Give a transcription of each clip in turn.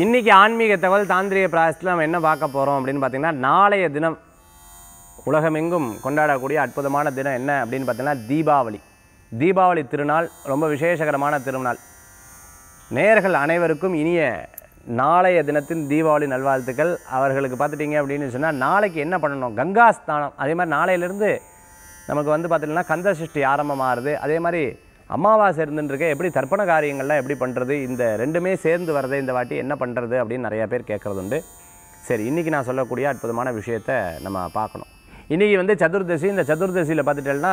இன்றைக்கி ஆன்மீக தகவல் தாந்திரிக பிராயசத்தில் நம்ம என்ன பார்க்க போகிறோம் அப்படின்னு பார்த்தீங்கன்னா நாளைய தினம் உலகமெங்கும் கொண்டாடக்கூடிய அற்புதமான தினம் என்ன அப்படின்னு பார்த்திங்கன்னா தீபாவளி தீபாவளி திருநாள் ரொம்ப விசேஷகரமான திருநாள் நேர்கள் அனைவருக்கும் இனிய நாளைய தினத்தின் தீபாவளி நல்வாழ்த்துக்கள் அவர்களுக்கு பார்த்துட்டிங்க அப்படின்னு சொன்னால் நாளைக்கு என்ன பண்ணணும் கங்கா அதே மாதிரி நாளையிலேருந்து நமக்கு வந்து பார்த்திங்கன்னா கந்த ஆரம்பமாகுது அதே மாதிரி அமாவாசை இருந்துட்டுருக்க எப்படி தர்ப்பண காரியங்கள்லாம் எப்படி பண்ணுறது இந்த ரெண்டுமே சேர்ந்து வர்றதை இந்த வாட்டி என்ன பண்ணுறது அப்படின்னு நிறையா பேர் கேட்குறது உண்டு சரி இன்றைக்கி நான் சொல்லக்கூடிய அற்புதமான விஷயத்தை நம்ம பார்க்கணும் இன்றைக்கி வந்து சதுர்தசி இந்த சதுர்தசியில் பார்த்துட்டேன்னா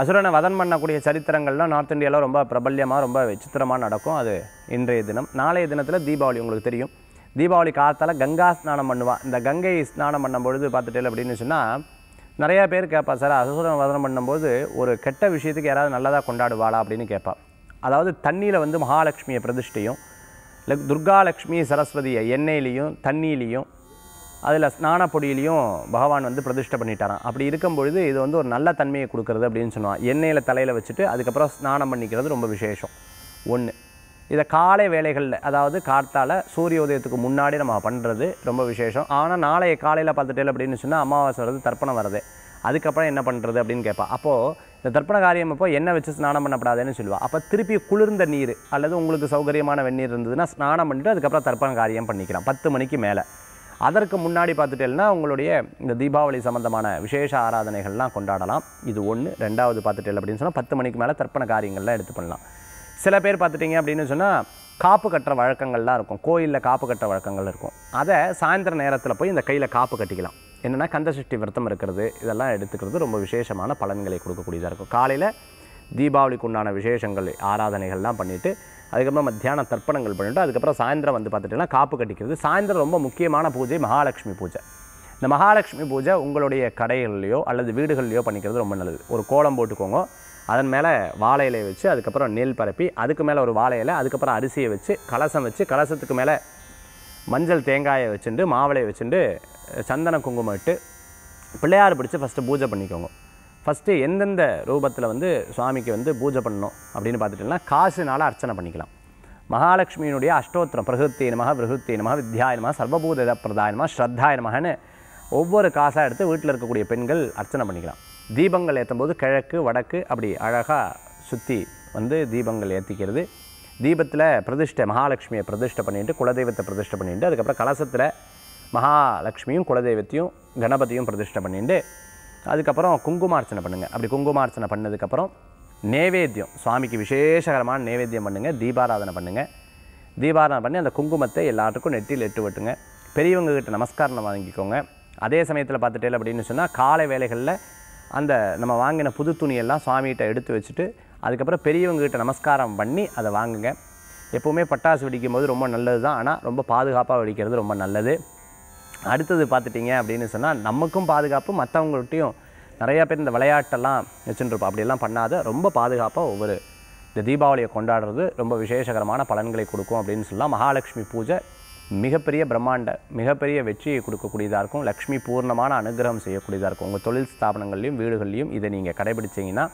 அசுரனை வதன் பண்ணக்கூடிய சரித்திரங்கள்லாம் நார்த் இந்தியாவில் ரொம்ப பிரபல்யமாக ரொம்ப விசித்திரமாக நடக்கும் அது இன்றைய தினம் நாளைய தினத்தில் தீபாவளி உங்களுக்கு தெரியும் தீபாவளி காலத்தால் கங்கா ஸ்நானம் பண்ணுவான் இந்த கங்கை ஸ்நானம் பண்ணும்பொழுது பார்த்துட்டேன் அப்படின்னு சொன்னால் நிறையா பேர் கேட்பா சார் அசுர வதனம் பண்ணும்போது ஒரு கெட்ட விஷயத்துக்கு யாராவது நல்லதாக கொண்டாடுவாளா அப்படின்னு கேட்பா அதாவது தண்ணியில் வந்து மகாலட்சுமியை பிரதிஷ்டையும் இல்லை துர்காலட்சுமி சரஸ்வதியை எண்ணெயிலையும் தண்ணியிலையும் அதில் ஸ்நான பொடியிலையும் பகவான் வந்து பிரதிஷ்டை பண்ணிட்டாரான் அப்படி இருக்கும் பொழுது இது வந்து ஒரு நல்ல தன்மையை கொடுக்குறது அப்படின்னு சொன்னான் எண்ணெயில் தலையில் வச்சுட்டு அதுக்கப்புறம் ஸ்நானம் பண்ணிக்கிறது ரொம்ப விசேஷம் ஒன்று இதை காலை வேலைகளில் அதாவது கார்த்தால் சூரிய உதயத்துக்கு முன்னாடி நம்ம பண்ணுறது ரொம்ப விசேஷம் ஆனால் நாளைய காலையில் பார்த்துட்டே அப்படின்னு சொன்னால் அமாவாசை வருது தர்ப்பணம் வருது அதுக்கப்புறம் என்ன பண்ணுறது அப்படின்னு கேட்பா அப்போது இந்த தர்ப்பண காரியம் இப்போ என்ன வச்சு ஸ்நானம் பண்ணப்படாதேன்னு சொல்லுவாள் அப்போ திருப்பி குளிர்ந்த நீர் அல்லது உங்களுக்கு சௌகரியமான வெந்நீர் இருந்ததுன்னா ஸ்நானம் பண்ணிட்டு அதுக்கப்புறம் தர்ப்பண காரியம் பண்ணிக்கலாம் பத்து மணிக்கு மேலே அதற்கு முன்னாடி பார்த்துட்டேன்னா உங்களுடைய இந்த தீபாவளி சம்மந்தமான விசேஷ ஆராதனைகள்லாம் கொண்டாடலாம் இது ஒன்று ரெண்டாவது பார்த்துட்டேன் அப்படின்னு சொன்னால் பத்து மணிக்கு மேலே தர்ப்பண காரியங்கள்லாம் எடுத்து பண்ணலாம் சில பேர் பார்த்துட்டிங்க அப்படின்னு சொன்னால் காப்பு கட்டுற வழக்கங்கள்லாம் இருக்கும் கோயிலில் காப்பு கட்டுற வழக்கங்கள் இருக்கும் அதை சாயந்தர நேரத்தில் போய் இந்த கையில் காப்பு கட்டிக்கலாம் என்னென்னா கந்தசஷ்டி விரதம் இருக்கிறது இதெல்லாம் எடுத்துக்கிறது ரொம்ப விசேஷமான பலன்களை கொடுக்கக்கூடியதாக இருக்கும் காலையில் தீபாவளிக்கு உண்டான விசேஷங்கள் ஆராதனைகள்லாம் பண்ணிவிட்டு அதுக்கப்புறம் மத்தியானம் தர்ப்பணங்கள் பண்ணிவிட்டு அதுக்கப்புறம் சாயந்தரம் வந்து பார்த்துட்டிங்கன்னா காப்பு கட்டிக்கிறது சாயந்தரம் ரொம்ப முக்கியமான பூஜை மகாலட்சுமி பூஜை இந்த மகாலட்சுமி பூஜை உங்களுடைய கடைகள்லையோ அல்லது வீடுகள்லையோ பண்ணிக்கிறது ரொம்ப நல்லது ஒரு கோலம் போட்டுக்கோங்க அதன் மேலே வாழை இலையை வச்சு அதுக்கப்புறம் நெல் பரப்பி அதுக்கு மேலே ஒரு வாழை இலை அதுக்கப்புறம் அரிசியை வச்சு கலசம் வச்சு கலசத்துக்கு மேலே மஞ்சள் தேங்காயை வச்சுட்டு மாவளையை வச்சுட்டு சந்தன குங்குமம் இட்டு பிள்ளையார் பிடிச்சி ஃபஸ்ட்டு பூஜை பண்ணிக்கோங்க ஃபஸ்ட்டு எந்தெந்த ரூபத்தில் வந்து சுவாமிக்கு வந்து பூஜை பண்ணணும் அப்படின்னு பார்த்துட்டிங்கன்னா காசுனால் அர்ச்சனை பண்ணிக்கலாம் மகாலட்சுமியினுடைய அஷ்டோத்திரம் பிரகிருத்தி நமக வித்யாயனமாக சர்வபூத பிரதாயனமாக ஸ்ரத்தாயனமாகனு ஒவ்வொரு காசாக எடுத்து வீட்டில் இருக்கக்கூடிய பெண்கள் அர்ச்சனை பண்ணிக்கலாம் தீபங்கள் ஏற்றும் போது கிழக்கு வடக்கு அப்படி அழகாக சுற்றி வந்து தீபங்கள் ஏற்றிக்கிறது தீபத்தில் பிரதிஷ்டை மகாலட்சுமியை பிரதிஷ்டை பண்ணிட்டு குலதெய்வத்தை பிரதிஷ்டை பண்ணிட்டு அதுக்கப்புறம் கலசத்தில் மகாலட்சுமியும் குலதெய்வத்தையும் கணபதியும் பிரதிஷ்டை பண்ணிட்டு அதுக்கப்புறம் குங்குமார்ச்சனை பண்ணுங்கள் அப்படி குங்குமார்ச்சனை பண்ணதுக்கப்புறம் நேவேத்தியம் சுவாமிக்கு விசேஷகரமான நேவேத்தியம் பண்ணுங்கள் தீபாராதனை பண்ணுங்கள் தீபாராதனை பண்ணி அந்த குங்குமத்தை எல்லாத்துக்கும் நெட்டியில் எட்டு வெட்டுங்க பெரியவங்கக்கிட்ட நமஸ்காரம் வாங்கிக்கோங்க அதே சமயத்தில் பார்த்துட்டேன் அப்படின்னு சொன்னால் காலை வேலைகளில் அந்த நம்ம வாங்கின புது துணியெல்லாம் சுவாமிகிட்ட எடுத்து வச்சுட்டு அதுக்கப்புறம் பெரியவங்ககிட்ட நமஸ்காரம் பண்ணி அதை வாங்குங்க எப்போவுமே பட்டாசு வெடிக்கும் போது ரொம்ப நல்லது தான் ஆனால் ரொம்ப பாதுகாப்பாக வெடிக்கிறது ரொம்ப நல்லது அடுத்தது பார்த்துட்டிங்க அப்படின்னு சொன்னால் நமக்கும் பாதுகாப்பு மற்றவங்கள்ட்டையும் நிறையா பேர் இந்த விளையாட்டெல்லாம் வச்சுட்டுருப்போம் அப்படியெல்லாம் பண்ணாத ரொம்ப பாதுகாப்பாக ஒவ்வொரு இந்த தீபாவளியை கொண்டாடுறது ரொம்ப விசேஷகரமான பலன்களை கொடுக்கும் அப்படின்னு சொல்லலாம் மகாலட்சுமி பூஜை மிகப்பெரிய பிரம்மாண்ட மிகப்பெரிய வெற்றியை கொடுக்கக்கூடியதாக இருக்கும் லக்ஷ்மி பூர்ணமான அனுகிரகம் செய்யக்கூடியதாக இருக்கும் உங்கள் தொழில் ஸ்தாபனங்கள்லையும் வீடுகள்லையும் இதை நீங்கள் கடைபிடிச்சிங்கன்னா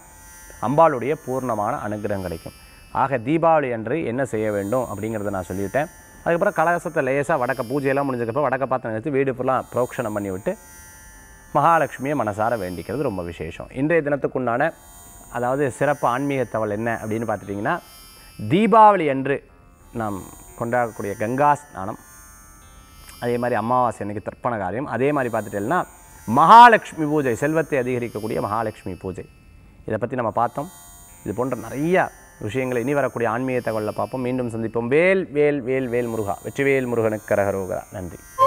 அம்பாளுடைய பூர்ணமான அனுகிரகம் கிடைக்கும் ஆக தீபாவளி அன்று என்ன செய்ய வேண்டும் அப்படிங்கிறத நான் சொல்லிவிட்டேன் அதுக்கப்புறம் கலகசத்தை லேசாக வடக்க பூஜையெல்லாம் முடிஞ்சதுக்கப்புறம் வடக்க பார்த்து நினைத்து வீடு ஃபுல்லாக புரோக்ஷனம் பண்ணிவிட்டு மகாலட்சுமியை மனசார வேண்டிக்கிறது ரொம்ப விசேஷம் இன்றைய தினத்துக்குண்டான அதாவது சிறப்பு ஆன்மீக என்ன அப்படின்னு பார்த்துட்டிங்கன்னா தீபாவளி அன்று நாம் கொண்டாடக்கூடிய கங்கா ஸ்நானம் அதே மாதிரி அமாவாசை அன்னைக்கு தர்ப்பண காரியம் அதே மாதிரி பார்த்துட்டேன்னா மகாலட்சுமி பூஜை செல்வத்தை அதிகரிக்கக்கூடிய மகாலட்சுமி பூஜை இதை பற்றி நம்ம பார்த்தோம் இது போன்ற நிறைய விஷயங்களை இனி வரக்கூடிய ஆன்மீக தகவலில் பார்ப்போம் மீண்டும் சந்திப்போம் வேல் வேல் வேல் வேல் முருகா வெற்றிவேல் முருகனுக்கு கரகரோகரா நன்றி